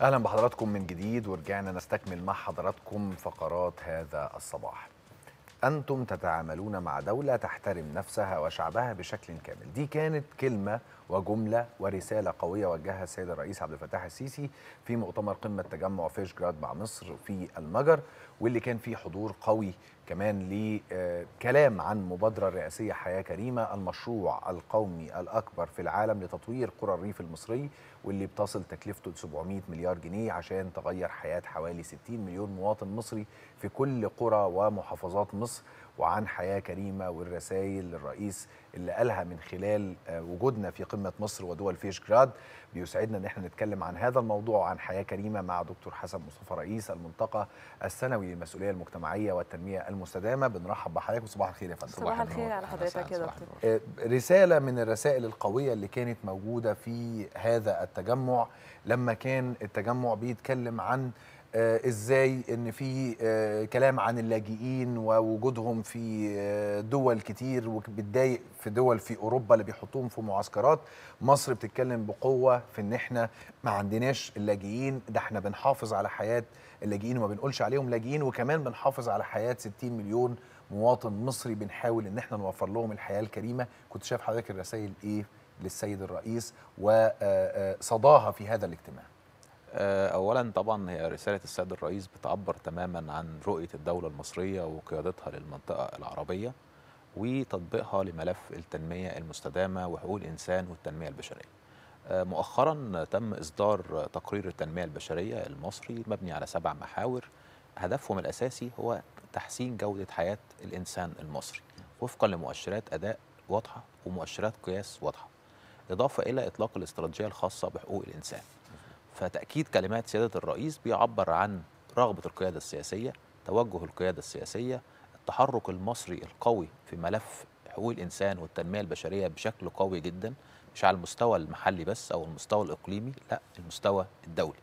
اهلا بحضراتكم من جديد ورجعنا نستكمل مع حضراتكم فقرات هذا الصباح انتم تتعاملون مع دوله تحترم نفسها وشعبها بشكل كامل دي كانت كلمه وجمله ورساله قويه وجهها السيد الرئيس عبد الفتاح السيسي في مؤتمر قمه تجمع فيشجراد مع مصر في المجر واللي كان فيه حضور قوي كمان لكلام عن مبادره رئاسيه حياه كريمه المشروع القومي الاكبر في العالم لتطوير قرى الريف المصري واللي بتصل تكلفته ل 700 مليار جنيه عشان تغير حياه حوالي 60 مليون مواطن مصري في كل قرى ومحافظات مصر وعن حياه كريمه والرسائل الرئيس اللي قالها من خلال آه، وجودنا في قمه مصر ودول فيشجراد بيسعدنا ان احنا نتكلم عن هذا الموضوع وعن حياه كريمه مع دكتور حسن مصطفى رئيس المنطقة السنوي للمسؤوليه المجتمعيه والتنميه المستدامه بنرحب بحضرتك وصباح الخير يا فندم صباح الخير على حضرتك يا دكتور آه، رساله من الرسائل القويه اللي كانت موجوده في هذا التجمع لما كان التجمع بيتكلم عن آه، ازاي ان في آه، كلام عن اللاجئين ووجودهم في آه، دول كتير وبتضايق في دول في اوروبا اللي بيحطوهم في معسكرات مصر بتتكلم بقوه في ان احنا ما عندناش اللاجئين ده احنا بنحافظ على حياه اللاجئين وما بنقولش عليهم لاجئين وكمان بنحافظ على حياه 60 مليون مواطن مصري بنحاول ان احنا نوفر لهم الحياه الكريمه كنت شايف حضرتك الرسائل ايه للسيد الرئيس وصداها في هذا الاجتماع آه، اولا طبعا هي رساله السيد الرئيس بتعبر تماما عن رؤيه الدوله المصريه وقيادتها للمنطقه العربيه وتطبيقها لملف التنميه المستدامه وحقوق الانسان والتنميه البشريه آه، مؤخرا تم اصدار تقرير التنميه البشريه المصري مبني على سبع محاور هدفهم الاساسي هو تحسين جوده حياه الانسان المصري وفقا لمؤشرات اداء واضحه ومؤشرات قياس واضحه اضافه الى اطلاق الاستراتيجيه الخاصه بحقوق الانسان فتأكيد كلمات سيادة الرئيس بيعبر عن رغبة القيادة السياسية توجه القيادة السياسية التحرك المصري القوي في ملف حقوق الإنسان والتنمية البشرية بشكل قوي جدا مش على المستوى المحلي بس أو المستوى الإقليمي لا المستوى الدولي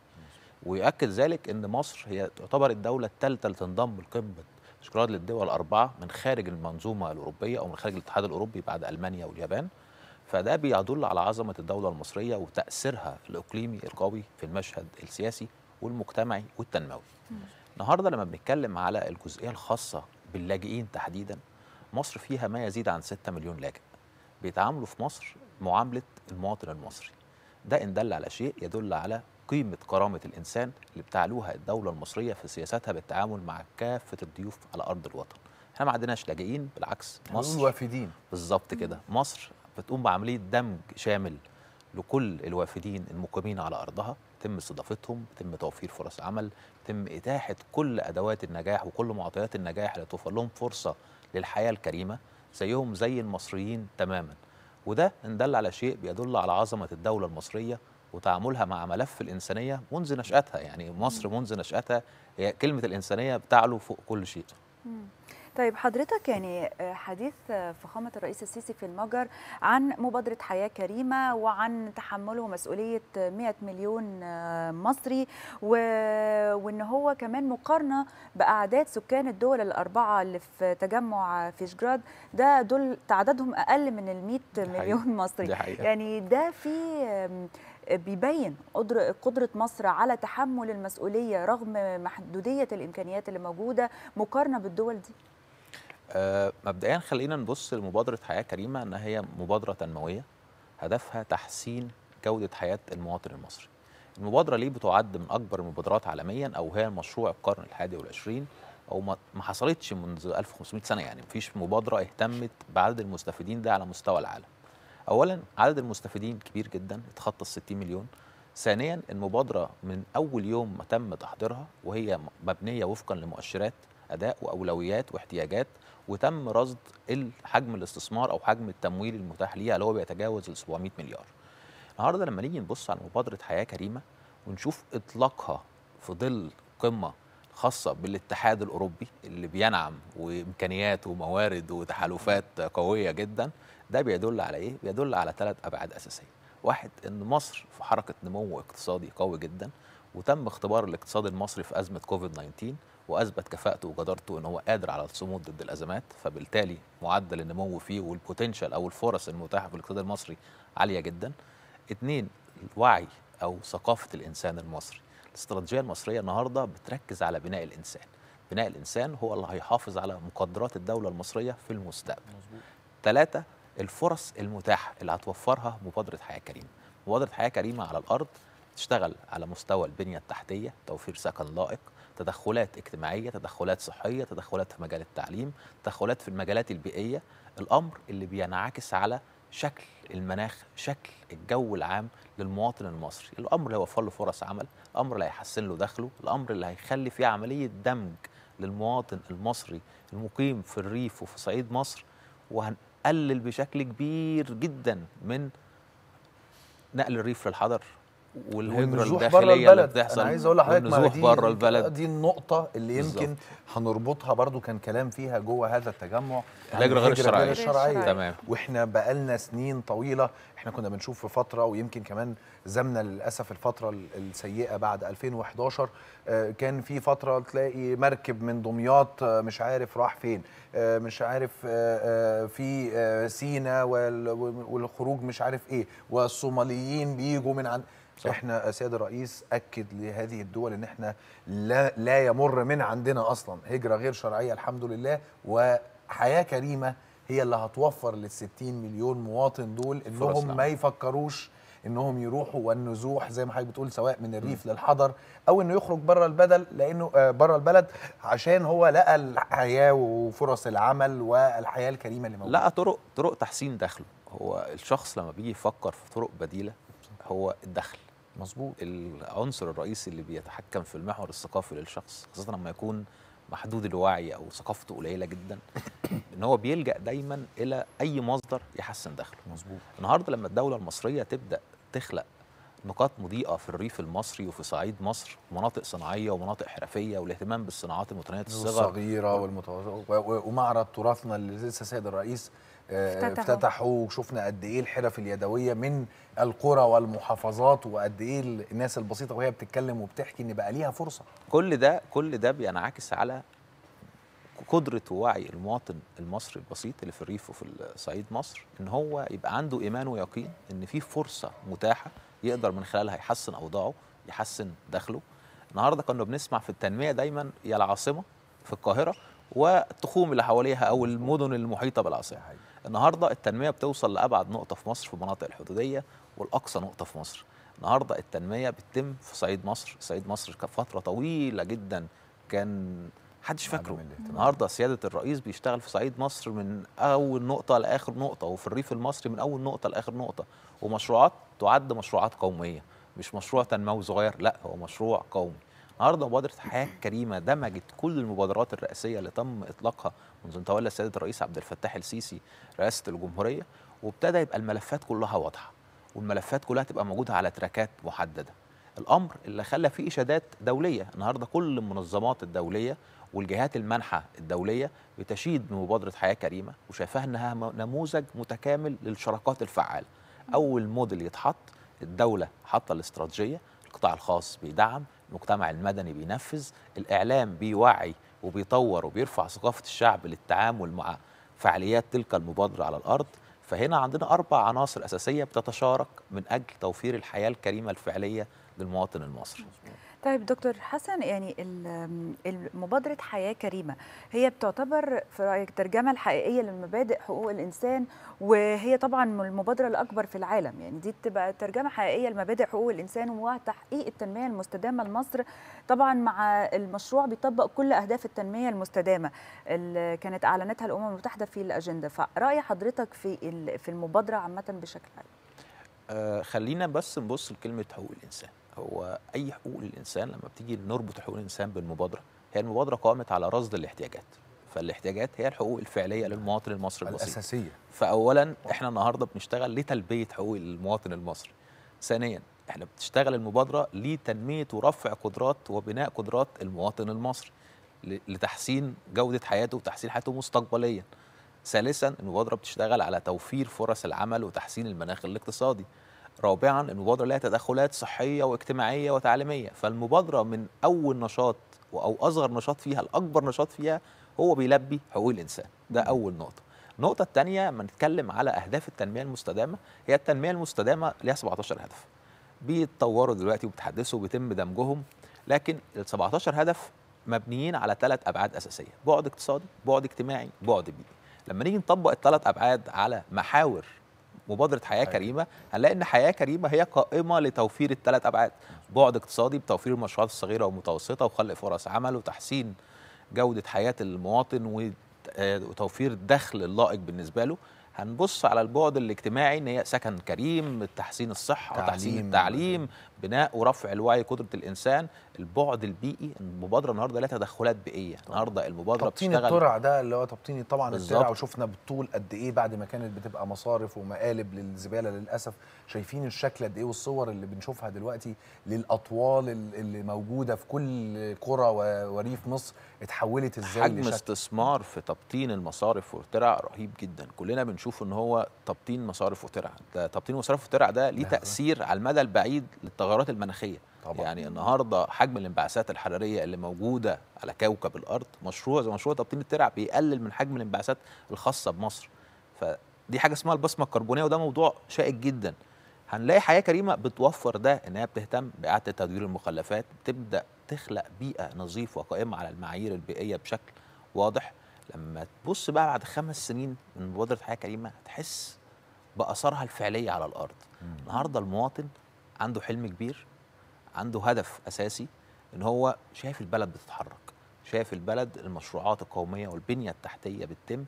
ويؤكد ذلك أن مصر هي تعتبر الدولة الثالثة اللي تنضم لقمة اشكرار للدول الأربعة من خارج المنظومة الأوروبية أو من خارج الاتحاد الأوروبي بعد ألمانيا واليابان فده بيدل على عظمة الدولة المصرية وتأثيرها الإقليمي القوي في المشهد السياسي والمجتمعي والتنموي النهاردة لما بنتكلم على الجزئية الخاصة باللاجئين تحديدا مصر فيها ما يزيد عن 6 مليون لاجئ بيتعاملوا في مصر معاملة المواطن المصري ده إن دل على شيء يدل على قيمة كرامة الإنسان اللي بتعلوها الدولة المصرية في سياساتها بالتعامل مع كافة الضيوف على أرض الوطن احنا ما عندناش لاجئين بالعكس مصر وافدين بالظبط كده مصر بتقوم بعمليه دمج شامل لكل الوافدين المقيمين على ارضها تم استضافتهم تم توفير فرص عمل تم اتاحه كل ادوات النجاح وكل معطيات النجاح اللي توفر لهم فرصه للحياه الكريمه زيهم زي المصريين تماما وده ان دل على شيء بيدل على عظمه الدوله المصريه وتعاملها مع ملف الانسانيه منذ نشاتها يعني مصر منذ نشاتها هي كلمه الانسانيه بتعلو فوق كل شيء طيب حضرتك يعني آه، حديث آه، فخامة الرئيس السيسي في المجر عن مبادرة حياة كريمة وعن تحمله مسؤولية 100 آه، مليون مصري وان هو كمان مقارنة بأعداد سكان الدول الأربعة اللي في تجمع فيشجراد ده دول تعدادهم أقل من ال 100 مليون مصري يعني ده في بيبين قدرة مصر على تحمل المسؤولية رغم محدودية الإمكانيات اللي موجودة مقارنة بالدول دي آه، مبدئيا خلينا نبص لمبادره حياه كريمه ان هي مبادره تنمويه هدفها تحسين جوده حياه المواطن المصري. المبادره ليه بتعد من اكبر المبادرات عالميا او هي مشروع القرن الحادي والعشرين او ما حصلتش منذ 1500 سنه يعني مفيش مبادره اهتمت بعدد المستفيدين ده على مستوى العالم. اولا عدد المستفيدين كبير جدا اتخطى ال 60 مليون. ثانيا المبادره من اول يوم ما تم تحضيرها وهي مبنيه وفقا لمؤشرات اداء واولويات واحتياجات وتم رصد حجم الاستثمار او حجم التمويل المتاح ليها اللي هو بيتجاوز ال 700 مليار. النهارده لما نيجي نبص على مبادره حياه كريمه ونشوف اطلاقها في ظل قمه خاصه بالاتحاد الاوروبي اللي بينعم وامكانيات وموارد وتحالفات قويه جدا ده بيدل على ايه؟ بيدل على ثلاث ابعاد اساسيه. واحد ان مصر في حركه نمو اقتصادي قوي جدا وتم اختبار الاقتصاد المصري في ازمه كوفيد 19 واثبت كفاءته وجدارته ان هو قادر على الصمود ضد الازمات فبالتالي معدل النمو فيه والبوتنشال او الفرص المتاحه في الاقتصاد المصري عاليه جدا اثنين الوعي او ثقافه الانسان المصري الاستراتيجيه المصريه النهارده بتركز على بناء الانسان بناء الانسان هو اللي هيحافظ على مقدرات الدوله المصريه في المستقبل مظبوط. ثلاثه الفرص المتاحه اللي هتوفرها مبادره حياه كريمه مبادره حياه كريمه على الارض تشتغل على مستوى البنيه التحتيه توفير سكن لائق تدخلات اجتماعيه تدخلات صحيه تدخلات في مجال التعليم تدخلات في المجالات البيئيه الامر اللي بينعكس على شكل المناخ شكل الجو العام للمواطن المصري الامر اللي هيوفر له فرص عمل الامر اللي هيحسن له دخله الامر اللي هيخلي فيه عمليه دمج للمواطن المصري المقيم في الريف وفي صعيد مصر وهنقلل بشكل كبير جدا من نقل الريف للحضر والهجره الداخليه اللي بتحصل انا عايز اقول لحضرتك بره البلد دي النقطه اللي يمكن هنربطها برضو كان كلام فيها جوه هذا التجمع الهجره غير الشرعيه غير الشرعيه تمام واحنا بقالنا سنين طويله احنا كنا بنشوف في فتره ويمكن كمان زمنا للاسف الفتره السيئه بعد 2011 آه، كان في فتره تلاقي مركب من دمياط آه، مش عارف راح فين آه، مش عارف في سينا والخروج مش عارف ايه والصوماليين بيجوا من عند صح. احنا سيد الرئيس اكد لهذه الدول ان احنا لا لا يمر من عندنا اصلا هجره غير شرعيه الحمد لله وحياه كريمه هي اللي هتوفر لل 60 مليون مواطن دول انهم ما يفكروش انهم يروحوا والنزوح زي ما حضرتك بتقول سواء من الريف م. للحضر او انه يخرج بره البلد لانه آه، بره البلد عشان هو لقى الحياه وفرص العمل والحياه الكريمه اللي موجوده لقى طرق طرق تحسين دخله هو الشخص لما بيجي يفكر في طرق بديله هو الدخل مظبوط العنصر الرئيسي اللي بيتحكم في المحور الثقافي للشخص خاصه لما يكون محدود الوعي او ثقافته قليله جدا ان هو بيلجا دايما الى اي مصدر يحسن دخله مظبوط النهارده لما الدوله المصريه تبدا تخلق نقاط مضيئه في الريف المصري وفي صعيد مصر مناطق صناعيه ومناطق حرفيه والاهتمام بالصناعات المتناهيه الصغر الصغيره والمتوسطه ومعرض تراثنا اللي لسه السيد الرئيس افتتحوا, افتتحوا وشفنا قد ايه الحرف اليدويه من القرى والمحافظات وقد ايه الناس البسيطه وهي بتتكلم وبتحكي ان بقى ليها فرصه كل ده كل ده بينعكس على قدره ووعي المواطن المصري البسيط اللي في الريف وفي صعيد مصر ان هو يبقى عنده ايمان ويقين ان في فرصه متاحه يقدر من خلالها يحسن اوضاعه يحسن دخله النهارده كنا بنسمع في التنميه دايما يا العاصمه في القاهره والتخوم اللي حواليها او المدن المحيطه بالعاصمه النهارده التنميه بتوصل لابعد نقطه في مصر في المناطق الحدوديه والاقصى نقطه في مصر النهارده التنميه بتتم في صعيد مصر صعيد مصر كفتره طويله جدا كان محدش فاكره النهارده سياده الرئيس بيشتغل في صعيد مصر من اول نقطه لاخر نقطه وفي الريف المصري من اول نقطه لاخر نقطه ومشروعات تعد مشروعات قوميه مش مشروع تنموي صغير لا هو مشروع قومي النهارده مبادره حياه كريمه دمجت كل المبادرات الرئاسيه اللي تم اطلاقها منذ تولى السيد الرئيس عبد الفتاح السيسي رئاسه الجمهوريه وابتدى يبقى الملفات كلها واضحه والملفات كلها تبقى موجوده على تراكات محدده الامر اللي خلى فيه اشادات دوليه النهارده كل المنظمات الدوليه والجهات المانحه الدوليه بتشيد بمبادره حياه كريمه وشايفاها انها نموذج متكامل للشراكات الفعاله اول موديل يتحط الدوله حاطه الاستراتيجيه القطاع الخاص بيدعم المجتمع المدني بينفذ الإعلام بيوعي وبيطور وبيرفع ثقافة الشعب للتعامل مع فعاليات تلك المبادرة على الأرض فهنا عندنا أربع عناصر أساسية بتتشارك من أجل توفير الحياة الكريمة الفعلية للمواطن المصري طيب دكتور حسن يعني مبادرة حياة كريمة هي بتعتبر في رأيك الترجمة الحقيقية للمبادئ حقوق الإنسان وهي طبعا المبادرة الأكبر في العالم يعني دي بتبقى ترجمة حقيقية لمبادئ حقوق الإنسان وتحقيق التنمية المستدامة لمصر طبعا مع المشروع بيطبق كل أهداف التنمية المستدامة اللي كانت أعلنتها الأمم المتحدة في الأجندة فرأي حضرتك في في المبادرة عامة بشكل عام؟ آه، خلينا بس نبص لكلمة حقوق الإنسان هو اي حقوق الانسان لما بتيجي نربط حقوق الانسان بالمبادره هي المبادره قامت على رصد الاحتياجات فالاحتياجات هي الحقوق الفعليه للمواطن المصري البسيط الاساسيه فاولا احنا النهارده بنشتغل لتلبيه حقوق المواطن المصري ثانيا احنا بتشتغل المبادره لتنميه ورفع قدرات وبناء قدرات المواطن المصري لتحسين جوده حياته وتحسين حياته مستقبليا ثالثا المبادره بتشتغل على توفير فرص العمل وتحسين المناخ الاقتصادي رابعا المبادره لها تدخلات صحيه واجتماعيه وتعليميه فالمبادره من اول نشاط او اصغر نشاط فيها الاكبر نشاط فيها هو بيلبي حقوق الانسان ده اول نقطه النقطه الثانيه لما نتكلم على اهداف التنميه المستدامه هي التنميه المستدامه ليها 17 هدف بيتطوروا دلوقتي وبتحدثوا وبيتم دمجهم لكن ال 17 هدف مبنيين على ثلاث ابعاد اساسيه بعد اقتصادي بعد اجتماعي بعد بيئي لما نيجي نطبق الثلاث ابعاد على محاور مبادره حياه أيوة. كريمه هنلاقي ان حياه كريمه هي قائمه لتوفير الثلاث ابعاد بعد اقتصادي بتوفير المشروعات الصغيره والمتوسطه وخلق فرص عمل وتحسين جوده حياه المواطن آه، وتوفير الدخل اللائق بالنسبه له هنبص على البعد الاجتماعي ان هي سكن كريم تحسين الصحه تحسين التعليم بناء ورفع الوعي قدره الانسان البعد البيئي المبادره النهارده لها تدخلات بيئيه النهارده المبادره تبطين بتشتغل الترع ده اللي هو تبطين طبعا الترع وشفنا بالطول قد ايه بعد ما كانت بتبقى مصارف ومقالب للزباله للاسف شايفين الشكل قد ايه والصور اللي بنشوفها دلوقتي للاطوال اللي موجوده في كل قرى وريف مصر اتحولت ازاي حجم لشكل. استثمار في تبطين المصارف والترع رهيب جدا كلنا بنشوف ان هو تبطين مصارف وترع تبطين مصارف وترع ده ليه تاثير على المدى البعيد للتبطين. التغيرات المناخيه طبعا. يعني النهارده حجم الانبعاثات الحراريه اللي موجوده على كوكب الارض مشروع زي مشروع تبطين الترع بيقلل من حجم الانبعاثات الخاصه بمصر فدي حاجه اسمها البصمه الكربونيه وده موضوع شائك جدا هنلاقي حياه كريمه بتوفر ده انها بتهتم باعاده تدوير المخلفات بتبدا تخلق بيئه نظيفه وقائمه على المعايير البيئيه بشكل واضح لما تبص بقى بعد خمس سنين من مبادره حياه كريمه هتحس باثارها الفعليه على الارض النهارده المواطن عنده حلم كبير عنده هدف اساسي ان هو شايف البلد بتتحرك شايف البلد المشروعات القوميه والبنيه التحتيه بتتم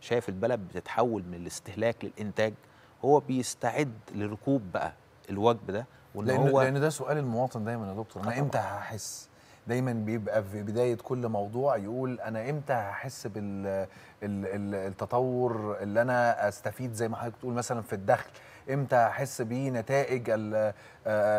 شايف البلد بتتحول من الاستهلاك للانتاج هو بيستعد لركوب بقى الوجب ده وان لأن هو لان ده سؤال المواطن دايما يا دكتور انا امتى هحس دايما بيبقى في بدايه كل موضوع يقول انا امتى هحس بال التطور اللي انا استفيد زي ما حضرتك بتقول مثلا في الدخل امتى احس بيه نتائج الـ آه،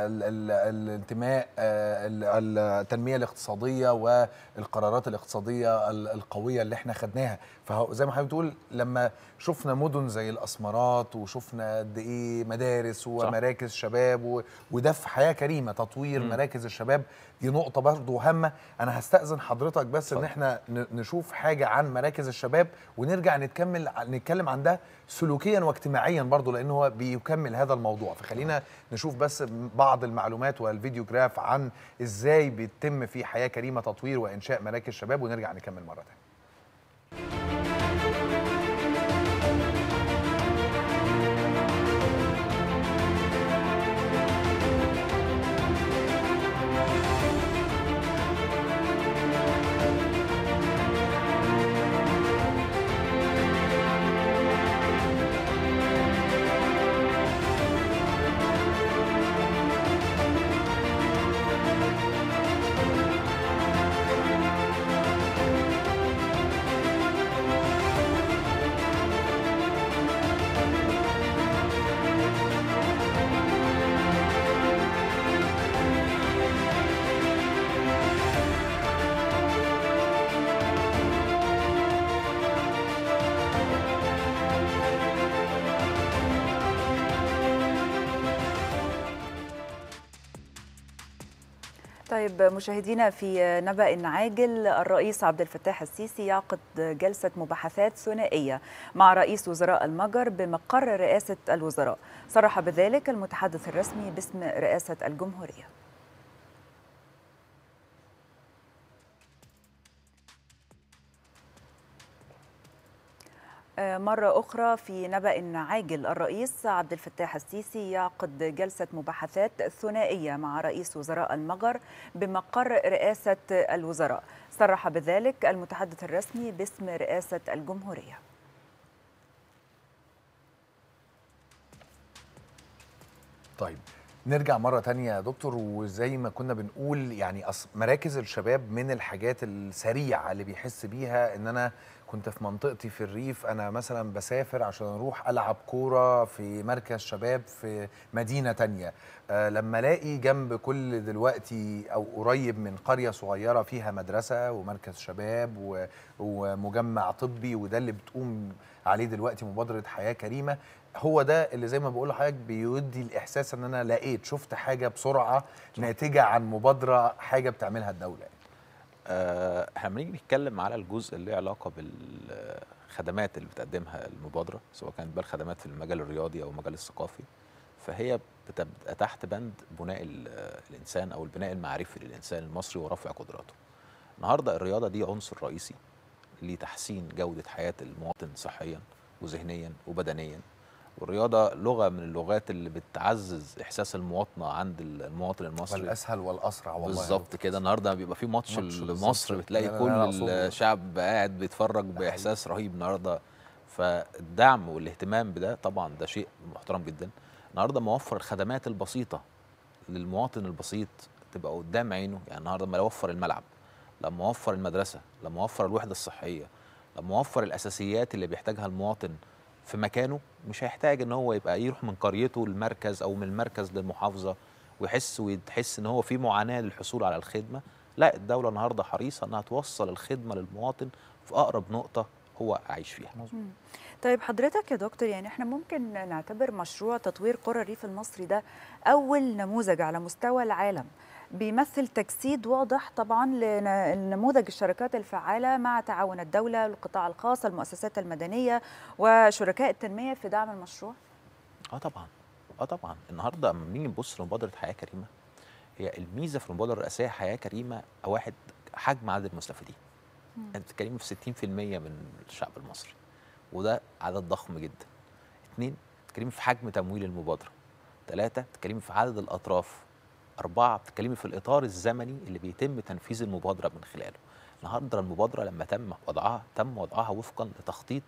الـ الـ الانتماء آه، الـ التنميه الاقتصاديه والقرارات الاقتصاديه القويه اللي احنا خدناها فزي ما حضرتك بتقول لما شفنا مدن زي الاسمرات وشفنا قد ايه مدارس ومراكز صح. شباب وده في حياه كريمه تطوير م. مراكز الشباب دي نقطه برضه هامه انا هستاذن حضرتك بس صح. ان احنا نشوف حاجه عن مراكز الشباب ونرجع نتكمل نتكلم عن ده سلوكيا واجتماعيا برضه لان هو بيكمل هذا الموضوع فخلينا نشوف بس بعض المعلومات والفيديو جراف عن ازاي بيتم في حياه كريمه تطوير وانشاء مراكز شباب ونرجع نكمل مره ثانيه طيب مشاهدينا في نبأ عاجل الرئيس عبد الفتاح السيسي يعقد جلسة مباحثات ثنائية مع رئيس وزراء المجر بمقر رئاسة الوزراء صرح بذلك المتحدث الرسمي باسم رئاسة الجمهورية مرة أخرى في نبأ عاجل الرئيس عبد الفتاح السيسي يعقد جلسة مباحثات ثنائية مع رئيس وزراء المجر بمقر رئاسة الوزراء صرح بذلك المتحدث الرسمي باسم رئاسة الجمهورية طيب نرجع مرة تانية يا دكتور وزي ما كنا بنقول يعني مراكز الشباب من الحاجات السريعة اللي بيحس بيها ان انا كنت في منطقتي في الريف انا مثلا بسافر عشان اروح العب كوره في مركز شباب في مدينه تانية آه، لما الاقي جنب كل دلوقتي او قريب من قريه صغيره فيها مدرسه ومركز شباب ومجمع طبي وده اللي بتقوم عليه دلوقتي مبادره حياه كريمه هو ده اللي زي ما بقول لحضرتك بيودي الاحساس ان انا لقيت شفت حاجه بسرعه ناتجه عن مبادره حاجه بتعملها الدوله آه، احنا لما نيجي نتكلم على الجزء اللي له علاقه بالخدمات اللي بتقدمها المبادره سواء كانت بقى الخدمات في المجال الرياضي او المجال الثقافي فهي بتبقى تحت بند بناء الانسان او البناء المعرفي للانسان المصري ورفع قدراته. النهارده الرياضه دي عنصر رئيسي لتحسين جوده حياه المواطن صحيا وذهنيا وبدنيا والرياضه لغه من اللغات اللي بتعزز احساس المواطنه عند المواطن المصري والاسهل والاسرع والله بالظبط كده النهارده بيبقى في ماتش لمصر بتلاقي كل الشعب قاعد بيتفرج باحساس رهيب النهارده فالدعم والاهتمام بده طبعا ده شيء محترم جدا النهارده موفر الخدمات البسيطه للمواطن البسيط تبقى قدام عينه يعني النهارده لما وفر الملعب لما وفر المدرسه لما وفر الوحده الصحيه لما وفر الاساسيات اللي بيحتاجها المواطن في مكانه مش هيحتاج ان هو يبقى يروح من قريته للمركز او من المركز للمحافظه ويحس ويتحس ان هو في معاناه للحصول على الخدمه لا الدوله النهارده حريصه انها توصل الخدمه للمواطن في اقرب نقطه هو عايش فيها مظبوط طيب حضرتك يا دكتور يعني احنا ممكن نعتبر مشروع تطوير قرى الريف المصري ده اول نموذج على مستوى العالم بيمثل تجسيد واضح طبعا لنموذج الشركات الفعاله مع تعاون الدوله القطاع الخاص المؤسسات المدنيه وشركاء التنميه في دعم المشروع اه طبعا اه طبعا النهارده لما بنيجي نبص لمبادره حياه كريمه هي الميزه في المبادره الرئاسيه حياه كريمه واحد حجم عدد المستفيدين انت بتتكلمي في 60% من الشعب المصري وده عدد ضخم جدا اثنين بتتكلمي في حجم تمويل المبادره ثلاثة بتتكلمي في عدد الأطراف أربعة بتتكلمي في الإطار الزمني اللي بيتم تنفيذ المبادرة من خلاله النهاردة المبادرة لما تم وضعها تم وضعها وفقا لتخطيط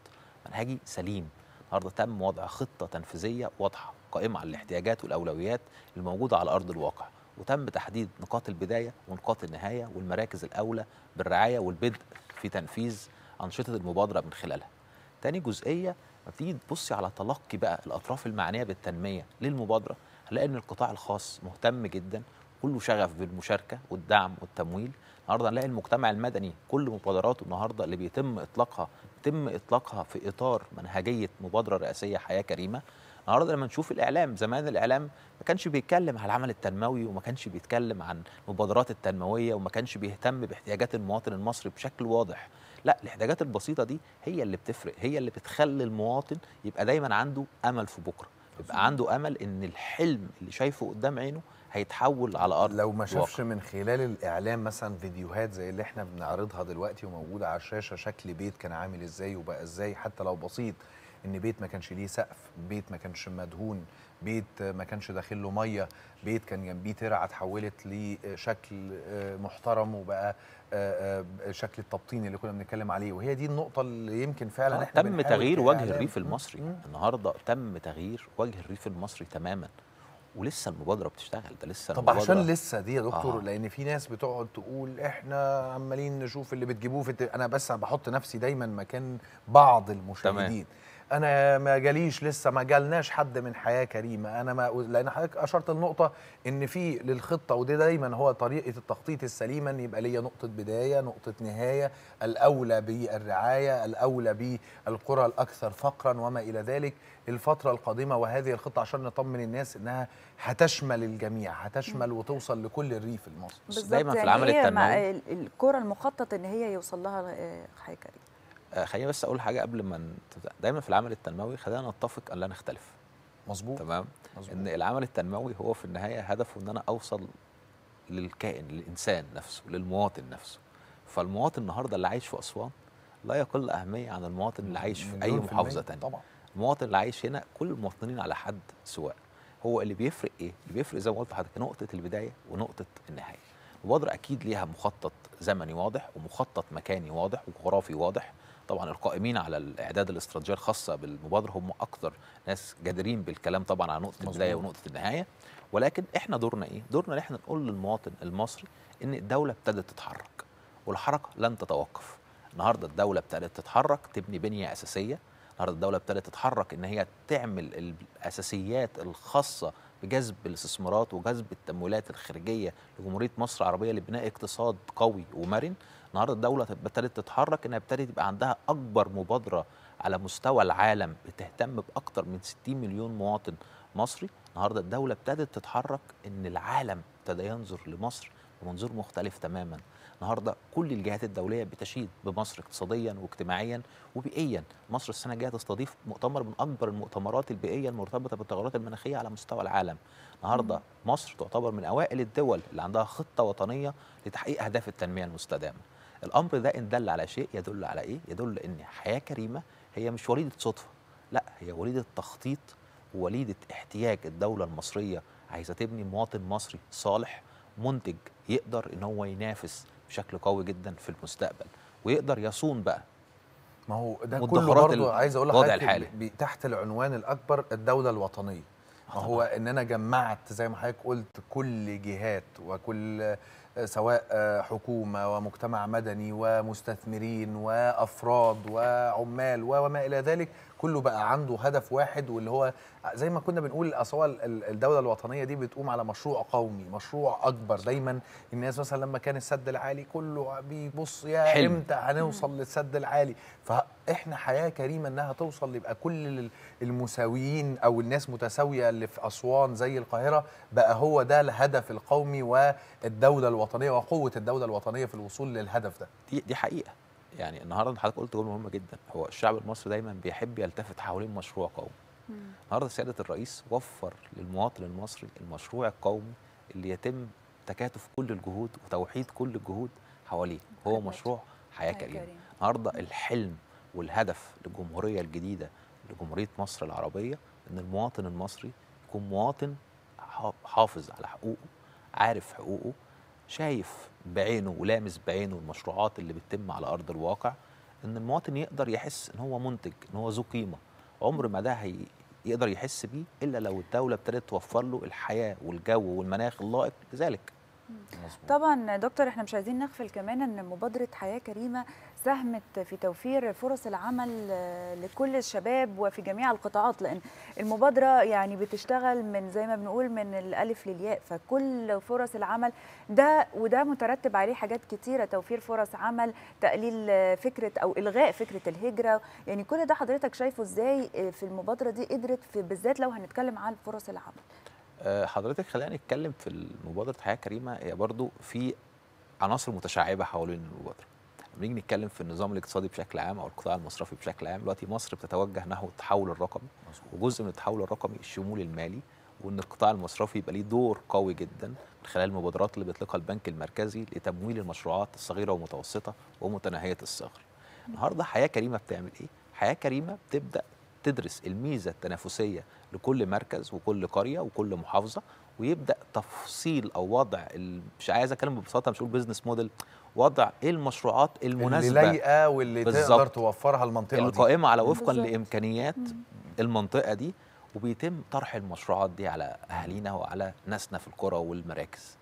منهجي سليم النهارده تم وضع خطه تنفيذيه واضحه قائمه على الاحتياجات والاولويات الموجوده على ارض الواقع وتم تحديد نقاط البدايه ونقاط النهايه والمراكز الاولى بالرعايه والبدء في تنفيذ انشطه المبادره من خلالها. تاني جزئيه بتيجي تبصي على تلقي بقى الاطراف المعنيه بالتنميه للمبادره لان القطاع الخاص مهتم جدا كله شغف بالمشاركه والدعم والتمويل النهارده نلاقي المجتمع المدني كل مبادراته النهارده اللي بيتم اطلاقها بيتم اطلاقها في اطار منهجيه مبادره رئاسيه حياه كريمه النهارده لما نشوف الاعلام زمان الاعلام ما كانش بيتكلم على العمل التنموي وما كانش بيتكلم عن المبادرات التنمويه وما كانش بيهتم باحتياجات المواطن المصري بشكل واضح لا الاحتياجات البسيطه دي هي اللي بتفرق هي اللي بتخلي المواطن يبقى دايما عنده امل في بكره يبقى عنده امل ان الحلم اللي شايفه قدام عينه هيتحول على ارض لو ما شافش من خلال الاعلام مثلا فيديوهات زي اللي احنا بنعرضها دلوقتي وموجوده على الشاشه شكل بيت كان عامل ازاي وبقى ازاي حتى لو بسيط ان بيت ما كانش ليه سقف بيت ما كانش مدهون بيت ما كانش داخل له ميه بيت كان جنبيه ترعه اتحولت لشكل آه، محترم وبقى آه، آه، شكل التبطين اللي كنا بنتكلم عليه وهي دي النقطه اللي يمكن فعلا احنا تم تغيير وجه الريف المصري النهارده تم تغيير وجه الريف المصري تماما ولسه المبادره بتشتغل ده لسه طب عشان لسه دي يا دكتور آه. لان في ناس بتقعد تقول احنا عمالين نشوف اللي بتجيبوه في الت... انا بس بحط نفسي دايما مكان بعض المشاهدين تمام. انا ما جاليش لسه ما جالناش حد من حياه كريمه انا ما لان حضرتك اشرت النقطه ان في للخطه وده دايما هو طريقه التخطيط السليمه ان يبقى ليا نقطه بدايه نقطه نهايه الاولى بالرعايه الاولى بالقرى الاكثر فقرا وما الى ذلك الفتره القادمه وهذه الخطه عشان نطمن الناس انها هتشمل الجميع هتشمل وتوصل لكل الريف المصري دايما في يعني العمل التنموي الكره المخطط ان هي يوصل لها حاجه كريمه آه، خليني بس اقول حاجه قبل ما دايما في العمل التنموي خلينا نتفق ان لا نختلف مظبوط تمام مزبوط. ان العمل التنموي هو في النهايه هدفه ان انا اوصل للكائن للانسان نفسه للمواطن نفسه فالمواطن النهارده اللي عايش في اسوان لا يقل اهميه عن المواطن اللي عايش في اي محافظه ثانيه طبعا المواطن اللي عايش هنا كل المواطنين على حد سواء هو اللي بيفرق ايه اللي بيفرق زي ما قلت لحضرتك نقطه البدايه ونقطه النهايه مبادره اكيد ليها مخطط زمني واضح ومخطط مكاني واضح وجغرافي واضح طبعا القائمين على الاعداد الاستراتيجيه الخاصه بالمبادره هم اكثر ناس جادرين بالكلام طبعا على نقطه البدايه ونقطه النهايه ولكن احنا دورنا ايه دورنا ان احنا نقول للمواطن المصري ان الدوله ابتدت تتحرك والحركه لن تتوقف النهارده الدوله ابتدت تتحرك تبني بنيه اساسيه النهارده الدوله ابتدت تتحرك ان هي تعمل الاساسيات الخاصه بجذب الاستثمارات وجذب التمويلات الخارجيه لجمهوريه مصر العربيه لبناء اقتصاد قوي ومرن النهارده الدوله ابتدت تتحرك انها ابتدت يبقى عندها اكبر مبادره على مستوى العالم بتهتم باكثر من 60 مليون مواطن مصري النهارده الدوله ابتدت تتحرك ان العالم ابتدى ينظر لمصر بمنظور مختلف تماما النهارده كل الجهات الدوليه بتشيد بمصر اقتصاديا واجتماعيا وبيئيا مصر السنه الجايه تستضيف مؤتمر من اكبر المؤتمرات البيئيه المرتبطه بالتغيرات المناخيه على مستوى العالم النهارده مصر تعتبر من اوائل الدول اللي عندها خطه وطنيه لتحقيق اهداف التنميه المستدامه الامر ده ان دل على شيء يدل على ايه يدل ان حياه كريمه هي مش وليده صدفه لا هي وليده تخطيط وليده احتياج الدوله المصريه عايزه تبني مواطن مصري صالح منتج يقدر ان هو ينافس بشكل قوي جدا في المستقبل ويقدر يصون بقى ما هو ده كله برضه عايز اقول لحضرتك تحت العنوان الاكبر الدوله الوطنيه ما هو ان انا جمعت زي ما حضرتك قلت كل جهات وكل سواء آه، حكومه ومجتمع مدني ومستثمرين وافراد وعمال وما الى ذلك كله بقى عنده هدف واحد واللي هو زي ما كنا بنقول اصل الدوله الوطنيه دي بتقوم على مشروع قومي مشروع اكبر دايما الناس مثلا لما كان السد العالي كله بيبص يا امتى هنوصل للسد العالي فاحنا حياه كريمه انها توصل يبقى كل المساويين او الناس متساويه اللي في اسوان زي القاهره بقى هو ده الهدف القومي والدوله الوطنيه وقوه الدوله الوطنيه في الوصول للهدف ده دي, دي حقيقه يعني النهارده حضرتك قلت جمله مهمه جدا هو الشعب المصري دايما بيحب يلتفت حوالين مشروع قومي النهارده سياده الرئيس وفر للمواطن المصري المشروع القومي اللي يتم تكاتف كل الجهود وتوحيد كل الجهود حواليه هو مشروع حياه كريمه النهارده الحلم والهدف للجمهوريه الجديده لجمهوريه مصر العربيه ان المواطن المصري يكون مواطن حافظ على حقوقه عارف حقوقه شايف بعينه ولامس بعينه المشروعات اللي بتتم على ارض الواقع ان المواطن يقدر يحس ان هو منتج ان هو ذو قيمه عمر ما ده هي يقدر يحس بيه الا لو الدوله ابتدت توفر له الحياه والجو والمناخ اللائق لذلك طبعا دكتور احنا مش عايزين نغفل كمان ان مبادره حياه كريمه ساهمت في توفير فرص العمل آه، لكل الشباب وفي جميع القطاعات لان المبادره يعني بتشتغل من زي ما بنقول من الالف للياء فكل فرص العمل ده وده مترتب عليه حاجات كتيره توفير فرص عمل تقليل آه، فكره او الغاء فكره الهجره يعني كل ده حضرتك شايفه ازاي آه، في المبادره دي قدرت في بالذات لو هنتكلم عن فرص العمل حضرتك خلينا نتكلم في مبادره حياه كريمه هي برضو في عناصر متشعبه حوالين المبادره لما نيجي نتكلم في النظام الاقتصادي بشكل عام او القطاع المصرفي بشكل عام دلوقتي مصر بتتوجه نحو التحول الرقمي وجزء من التحول الرقمي الشمول المالي وان القطاع المصرفي يبقى ليه دور قوي جدا من خلال المبادرات اللي بيطلقها البنك المركزي لتمويل المشروعات الصغيره والمتوسطه ومتناهيه الصغر. النهارده حياه كريمه بتعمل ايه؟ حياه كريمه بتبدا تدرس الميزه التنافسيه لكل مركز وكل قريه وكل محافظه ويبدا تفصيل او وضع مش عايز اتكلم ببساطه مش اقول بزنس موديل وضع ايه المشروعات المناسبه اللي لايقه واللي تقدر توفرها المنطقه القائمة دي القائمه على وفقا بالزبط. لامكانيات المنطقه دي وبيتم طرح المشروعات دي على اهالينا وعلى ناسنا في القرى والمراكز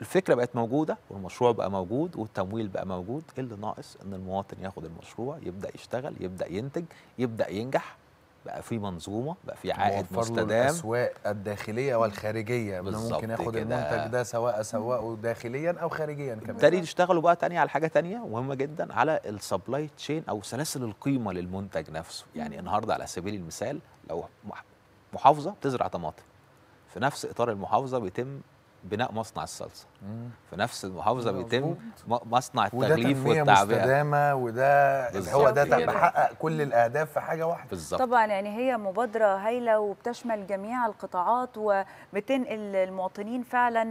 الفكره بقت موجوده والمشروع بقى موجود والتمويل بقى موجود اللي ناقص ان المواطن ياخد المشروع يبدا يشتغل يبدا ينتج يبدا ينجح بقى في منظومه بقى في عائد مستدام الاسواق الداخليه والخارجيه ممكن ياخد المنتج ده سواء سواءه داخليا او خارجيا كمان بالتالي يشتغلوا بقى تاني على حاجه تانية مهمه جدا على السبلاي تشين او سلاسل القيمه للمنتج نفسه يعني النهارده على سبيل المثال لو محافظه بتزرع طماطم في نفس اطار المحافظه بيتم بناء مصنع الصلصه في نفس المحافظه بيتم مصنع التغليف والتعبئه وده مستدامه وده هو ده بيحقق كل الاهداف في حاجه واحده بالظبط طبعا يعني هي مبادره هايله وبتشمل جميع القطاعات وبتنقل المواطنين فعلا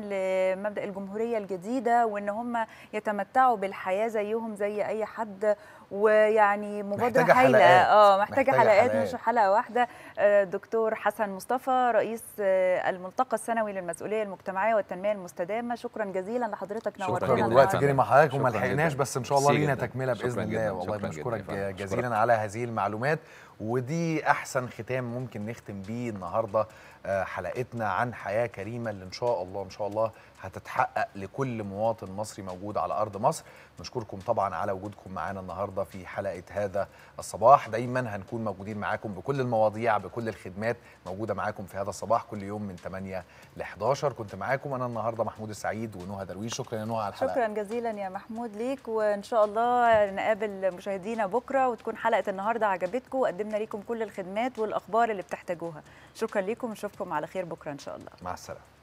لمبدا الجمهوريه الجديده وان هم يتمتعوا بالحياه زيهم زي اي حد ويعني مبادره هايله اه محتاجه, محتاجة حلقات, حلقات مش حلقه واحده آه، دكتور حسن مصطفى رئيس آه، الملتقى السنوي للمسؤوليه المجتمعيه والتنميه المستدامه شكرا جزيلا لحضرتك نورتنا الوقت جري مع حضرتك وما لحقناش بس ان شاء الله لينا تكمله باذن الله والله بنشكرك جزيلا على هذه المعلومات ودي احسن ختام ممكن نختم بيه النهارده آه، حلقتنا عن حياه كريمه اللي ان شاء الله ان شاء الله هتتحقق لكل مواطن مصري موجود على أرض مصر نشكركم طبعا على وجودكم معانا النهاردة في حلقة هذا الصباح دايما هنكون موجودين معاكم بكل المواضيع بكل الخدمات موجودة معاكم في هذا الصباح كل يوم من 8 ل 11 كنت معاكم أنا النهاردة محمود السعيد ونوها درويش شكرا يا على الحلقة شكرا جزيلا يا محمود ليك وإن شاء الله نقابل مشاهدينا بكرة وتكون حلقة النهاردة عجبتكم وقدمنا ليكم كل الخدمات والأخبار اللي بتحتاجوها شكرا ليكم ونشوفكم على خير بكرة إن شاء الله مع السلامة